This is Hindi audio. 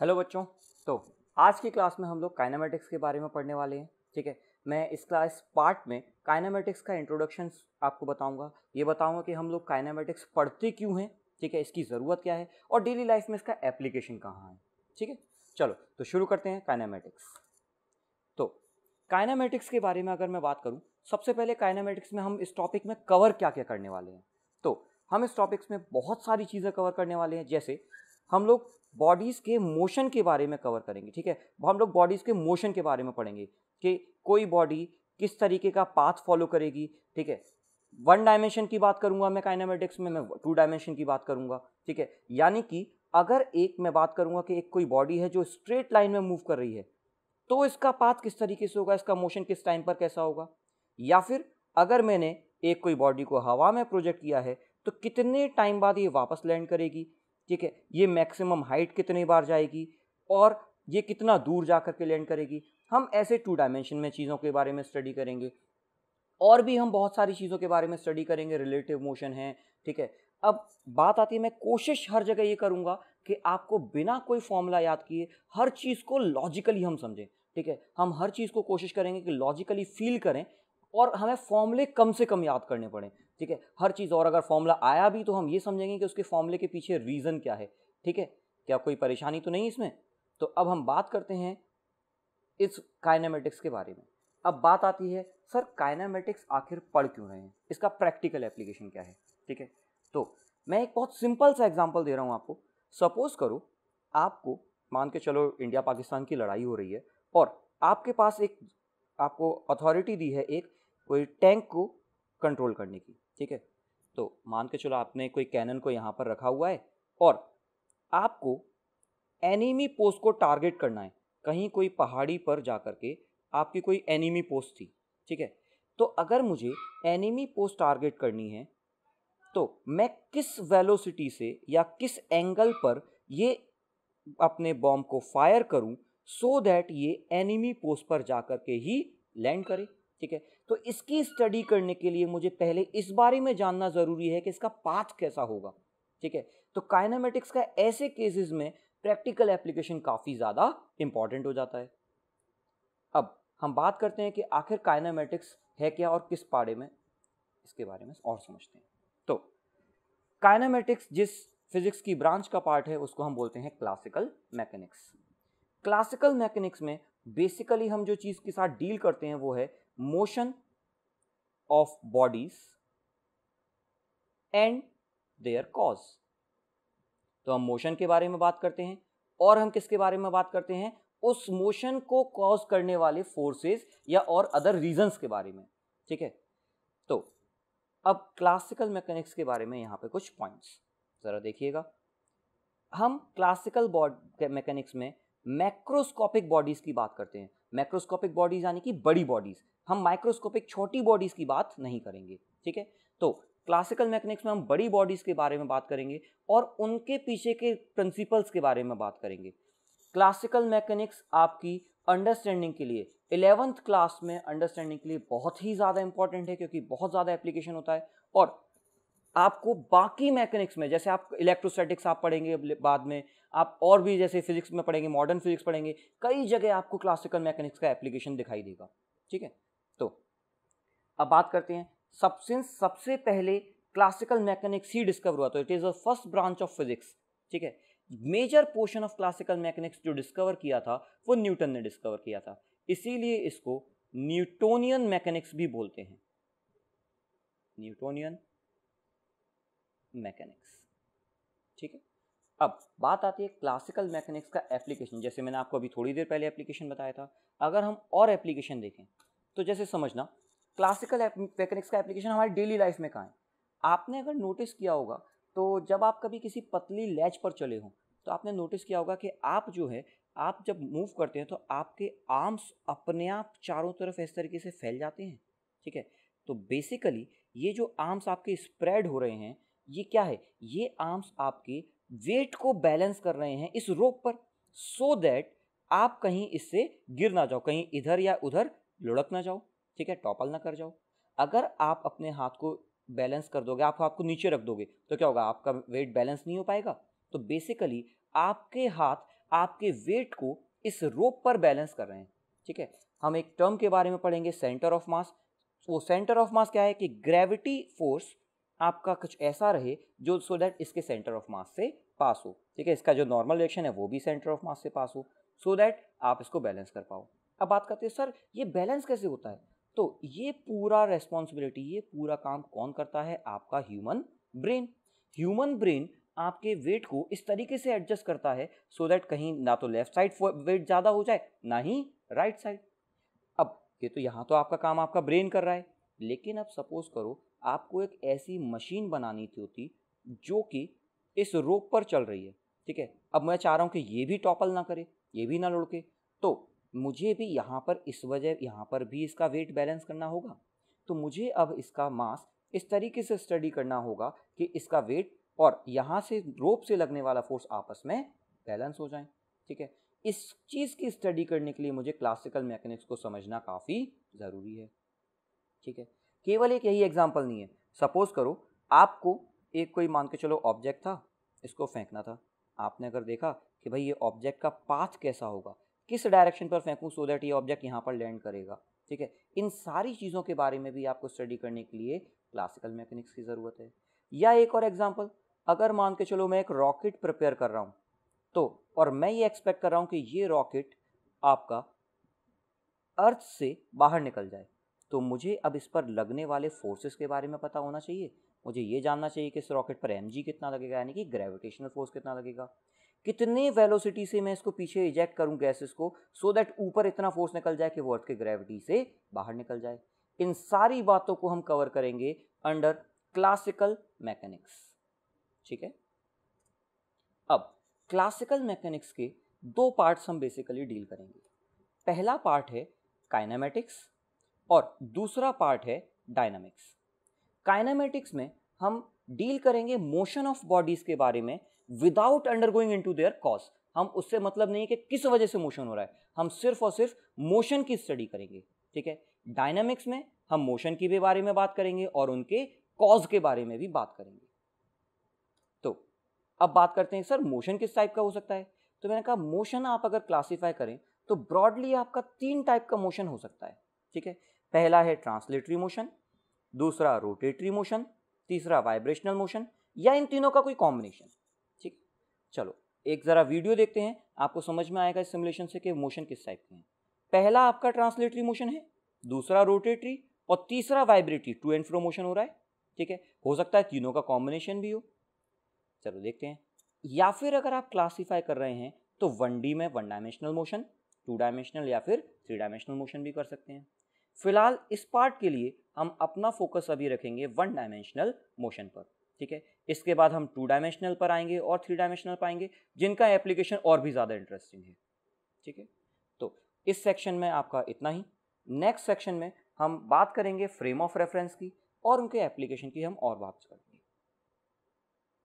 हेलो बच्चों तो आज की क्लास में हम लोग काइनामेटिक्स के बारे में पढ़ने वाले हैं ठीक है मैं इस क्लास पार्ट में काइनामेटिक्स का इंट्रोडक्शन आपको बताऊंगा ये बताऊंगा कि हम लोग काइनामेटिक्स पढ़ते क्यों हैं ठीक है इसकी ज़रूरत क्या है और डेली लाइफ में इसका एप्लीकेशन कहाँ है ठीक है चलो तो शुरू करते हैं काइनामेटिक्स तो काइनामेटिक्स के बारे में अगर मैं बात करूँ सबसे पहले काइनामेटिक्स में हम इस टॉपिक में कवर क्या क्या करने वाले हैं तो हम इस टॉपिक्स में बहुत सारी चीज़ें कवर करने वाले हैं जैसे हम लोग बॉडीज़ के मोशन के बारे में कवर करेंगे ठीक है हम लोग बॉडीज़ के मोशन के बारे में पढ़ेंगे कि कोई बॉडी किस तरीके का पाथ फॉलो करेगी ठीक है वन डायमेंशन की बात करूंगा मैं काइनामेटिक्स में मैं टू डायमेंशन की बात करूंगा ठीक है यानी कि अगर एक मैं बात करूंगा कि एक कोई बॉडी है जो स्ट्रेट लाइन में मूव कर रही है तो इसका पाथ किस तरीके से होगा इसका मोशन किस टाइम पर कैसा होगा या फिर अगर मैंने एक कोई बॉडी को हवा में प्रोजेक्ट किया है तो कितने टाइम बाद ये वापस लैंड करेगी ठीक है ये मैक्सिमम हाइट कितनी बार जाएगी और ये कितना दूर जा कर के लैंड करेगी हम ऐसे टू डायमेंशन में चीज़ों के बारे में स्टडी करेंगे और भी हम बहुत सारी चीज़ों के बारे में स्टडी करेंगे रिलेटिव मोशन है ठीक है अब बात आती है मैं कोशिश हर जगह ये करूँगा कि आपको बिना कोई फॉर्मूला याद किए हर चीज़ को लॉजिकली हम समझें ठीक है हम हर चीज़ को कोशिश करेंगे कि लॉजिकली फील करें और हमें फॉर्मूले कम से कम याद करने पड़े ठीक है हर चीज़ और अगर फॉर्मूला आया भी तो हम ये समझेंगे कि उसके फॉर्मूले के पीछे रीज़न क्या है ठीक है क्या कोई परेशानी तो नहीं इसमें तो अब हम बात करते हैं इस काइनामेटिक्स के बारे में अब बात आती है सर काइनामेटिक्स आखिर पढ़ क्यों रहे हैं इसका प्रैक्टिकल एप्लीकेशन क्या है ठीक है तो मैं एक बहुत सिंपल सा एग्जाम्पल दे रहा हूँ आपको सपोज़ करो आपको मान के चलो इंडिया पाकिस्तान की लड़ाई हो रही है और आपके पास एक आपको अथॉरिटी दी है एक कोई टैंक को कंट्रोल करने की ठीक है तो मान के चलो आपने कोई कैनन को यहाँ पर रखा हुआ है और आपको एनिमी पोस्ट को टारगेट करना है कहीं कोई पहाड़ी पर जा कर के आपकी कोई एनिमी पोस्ट थी ठीक है तो अगर मुझे एनिमी पोस्ट टारगेट करनी है तो मैं किस वेलोसिटी से या किस एंगल पर ये अपने बॉम्ब को फायर करूं सो so दैट ये एनिमी पोस्ट पर जा कर के ही लैंड करे ठीक है तो इसकी स्टडी करने के लिए मुझे पहले इस बारे में जानना ज़रूरी है कि इसका पाथ कैसा होगा ठीक है तो काइनामेटिक्स का ऐसे केसेस में प्रैक्टिकल एप्लीकेशन काफ़ी ज़्यादा इंपॉर्टेंट हो जाता है अब हम बात करते हैं कि आखिर काइनामेटिक्स है क्या और किस पाड़े में इसके बारे में और समझते हैं तो काइनामेटिक्स जिस फिजिक्स की ब्रांच का पार्ट है उसको हम बोलते हैं क्लासिकल मैकेनिक्स क्लासिकल मैकेनिक्स में बेसिकली हम जो चीज़ के साथ डील करते हैं वो है motion of bodies and their cause तो हम मोशन के बारे में बात करते हैं और हम किसके बारे में बात करते हैं उस मोशन को कॉज करने वाले फोर्सेस या और अदर रीजंस के बारे में ठीक है तो अब क्लासिकल मैकेनिक्स के बारे में यहाँ पे कुछ पॉइंट्स ज़रा देखिएगा हम क्लासिकल बॉड मैकेनिक्स में मैक्रोस्कोपिक बॉडीज़ की बात करते हैं मैक्रोस्कोपिक बॉडीज़ यानी कि बड़ी बॉडीज़ हम माइक्रोस्कोपिक छोटी बॉडीज़ की बात नहीं करेंगे ठीक है तो क्लासिकल मैकेनिक्स में हम बड़ी बॉडीज़ के बारे में बात करेंगे और उनके पीछे के प्रिंसिपल्स के बारे में बात करेंगे क्लासिकल मैकेनिक्स आपकी अंडरस्टैंडिंग के लिए इलेवंथ क्लास में अंडरस्टैंडिंग के लिए बहुत ही ज़्यादा इंपॉर्टेंट है क्योंकि बहुत ज़्यादा एप्लीकेशन होता है और आपको बाकी मैकेनिक्स में जैसे आप इलेक्ट्रोस्टैटिक्स आप पढ़ेंगे बाद में आप और भी जैसे फिजिक्स में पढ़ेंगे मॉडर्न फिजिक्स पढ़ेंगे कई जगह आपको क्लासिकल मैकेनिक्स का एप्लीकेशन दिखाई देगा ठीक है तो अब बात करते हैं सब्सटेंस सबसे पहले क्लासिकल मैकेनिक्स ही डिस्कवर हुआ तो it is the first branch of physics ठीक है major portion of classical mechanics जो डिस्कवर किया था वो न्यूटन ने डिस्कवर किया था इसीलिए इसको न्यूटोनियन मैकेनिक्स भी बोलते हैं न्यूटोनियन मैकेनिक्स ठीक है अब बात आती है क्लासिकल मैकेनिक्स का एप्लीकेशन जैसे मैंने आपको अभी थोड़ी देर पहले एप्लीकेशन बताया था अगर हम और एप्लीकेशन देखें तो जैसे समझना क्लासिकल मैकेनिक्स का एप्लीकेशन हमारी डेली लाइफ में कहाँ है आपने अगर नोटिस किया होगा तो जब आप कभी किसी पतली लैच पर चले हों तो आपने नोटिस किया होगा कि आप जो है आप जब मूव करते हैं तो आपके आर्म्स अपने आप चारों तरफ इस तरीके से फैल जाते हैं ठीक है तो बेसिकली ये जो आर्म्स आपके स्प्रेड हो रहे हैं ये क्या है ये आर्म्स आपके वेट को बैलेंस कर रहे हैं इस रोप पर सो so दैट आप कहीं इससे गिर ना जाओ कहीं इधर या उधर लुढ़क ना जाओ ठीक है टॉपल ना कर जाओ अगर आप अपने हाथ को बैलेंस कर दोगे आप हाथ को नीचे रख दोगे तो क्या होगा आपका वेट बैलेंस नहीं हो पाएगा तो बेसिकली आपके हाथ आपके वेट को इस रोप पर बैलेंस कर रहे हैं ठीक है हम एक टर्म के बारे में पढ़ेंगे सेंटर ऑफ मास वो सेंटर ऑफ मास क्या है कि ग्रेविटी फोर्स आपका कुछ ऐसा रहे जो सो दैट इसके सेंटर ऑफ मास से पास हो ठीक है इसका जो नॉर्मल रिएक्शन है वो भी सेंटर ऑफ मास से पास हो सो दैट आप इसको बैलेंस कर पाओ अब बात करते हैं सर ये बैलेंस कैसे होता है तो ये पूरा रेस्पॉन्सिबिलिटी ये पूरा काम कौन करता है आपका ह्यूमन ब्रेन ह्यूमन ब्रेन आपके वेट को इस तरीके से एडजस्ट करता है सो so दैट कहीं ना तो लेफ्ट साइड वेट ज़्यादा हो जाए ना ही राइट right साइड अब ये तो यहाँ तो आपका काम आपका ब्रेन कर रहा है लेकिन अब सपोज करो आपको एक ऐसी मशीन बनानी थी होती जो कि इस रोप पर चल रही है ठीक है अब मैं चाह रहा हूँ कि ये भी टॉपल ना करे ये भी ना लुढ़के तो मुझे भी यहाँ पर इस वजह यहाँ पर भी इसका वेट बैलेंस करना होगा तो मुझे अब इसका मास इस तरीके से स्टडी करना होगा कि इसका वेट और यहाँ से रोप से लगने वाला फोर्स आपस में बैलेंस हो जाए ठीक है इस चीज़ की स्टडी करने के लिए मुझे क्लासिकल मैकेनिक्स को समझना काफ़ी ज़रूरी है ठीक है केवल एक यही एग्जाम्पल नहीं है सपोज़ करो आपको एक कोई मान के चलो ऑब्जेक्ट था इसको फेंकना था आपने अगर देखा कि भाई ये ऑब्जेक्ट का पाथ कैसा होगा किस डायरेक्शन पर फेंकूँ सो दैट ये ऑब्जेक्ट यहाँ पर लैंड करेगा ठीक है इन सारी चीज़ों के बारे में भी आपको स्टडी करने के लिए क्लासिकल मैकेनिक्स की ज़रूरत है या एक और एग्जाम्पल अगर मान के चलो मैं एक रॉकेट प्रिपेयर कर रहा हूँ तो और मैं ये एक्सपेक्ट कर रहा हूँ कि ये रॉकेट आपका अर्थ से बाहर निकल जाए तो मुझे अब इस पर लगने वाले फोर्सेस के बारे में पता होना चाहिए मुझे ये जानना चाहिए कि इस रॉकेट पर एम कितना लगेगा यानी कि ग्रेविटेशनल फोर्स कितना लगेगा कितने वेलोसिटी से मैं इसको पीछे इजेक्ट करूं गैसेस को सो दैट ऊपर इतना फोर्स निकल जाए कि वो अर्थ के ग्रेविटी से बाहर निकल जाए इन सारी बातों को हम कवर करेंगे अंडर क्लासिकल मैकेनिक्स ठीक है अब क्लासिकल मैकेनिक्स के दो पार्ट्स हम बेसिकली डील करेंगे पहला पार्ट है काइनामेटिक्स और दूसरा पार्ट है डायनामिक्स काइनामेटिक्स में हम डील करेंगे मोशन ऑफ बॉडीज के बारे में without undergoing into their cause हम उससे मतलब नहीं है कि किस वजह से मोशन हो रहा है हम सिर्फ और सिर्फ मोशन की स्टडी करेंगे ठीक है डायनामिक्स में हम मोशन के भी बारे में बात करेंगे और उनके कॉज के बारे में भी बात करेंगे तो अब बात करते हैं सर मोशन किस टाइप का हो सकता है तो मैंने कहा मोशन आप अगर क्लासीफाई करें तो ब्रॉडली आपका तीन टाइप का मोशन हो सकता है ठीक है पहला है ट्रांसलेटरी मोशन दूसरा रोटेटरी मोशन तीसरा वाइब्रेशनल मोशन या इन तीनों का कोई कॉम्बिनेशन ठीक चलो एक ज़रा वीडियो देखते हैं आपको समझ में आएगा इस सिमुलेशन से कि मोशन किस टाइप के हैं पहला आपका ट्रांसलेटरी मोशन है दूसरा रोटेटरी और तीसरा vibratory to and fro motion हो रहा है ठीक है हो सकता है तीनों का कॉम्बिनेशन भी हो चलो देखते हैं या फिर अगर आप क्लासीफाई कर रहे हैं तो वन डी में one dimensional motion two dimensional या फिर थ्री डायमेंशनल मोशन भी कर सकते हैं फिलहाल इस पार्ट के लिए हम अपना फोकस अभी रखेंगे वन डायमेंशनल मोशन पर ठीक है इसके बाद हम टू डायमेंशनल पर आएंगे और थ्री डायमेंशनल पर आएंगे जिनका एप्लीकेशन और भी ज़्यादा इंटरेस्टिंग है ठीक है तो इस सेक्शन में आपका इतना ही नेक्स्ट सेक्शन में हम बात करेंगे फ्रेम ऑफ रेफरेंस की और उनके एप्लीकेशन की हम और बात करेंगे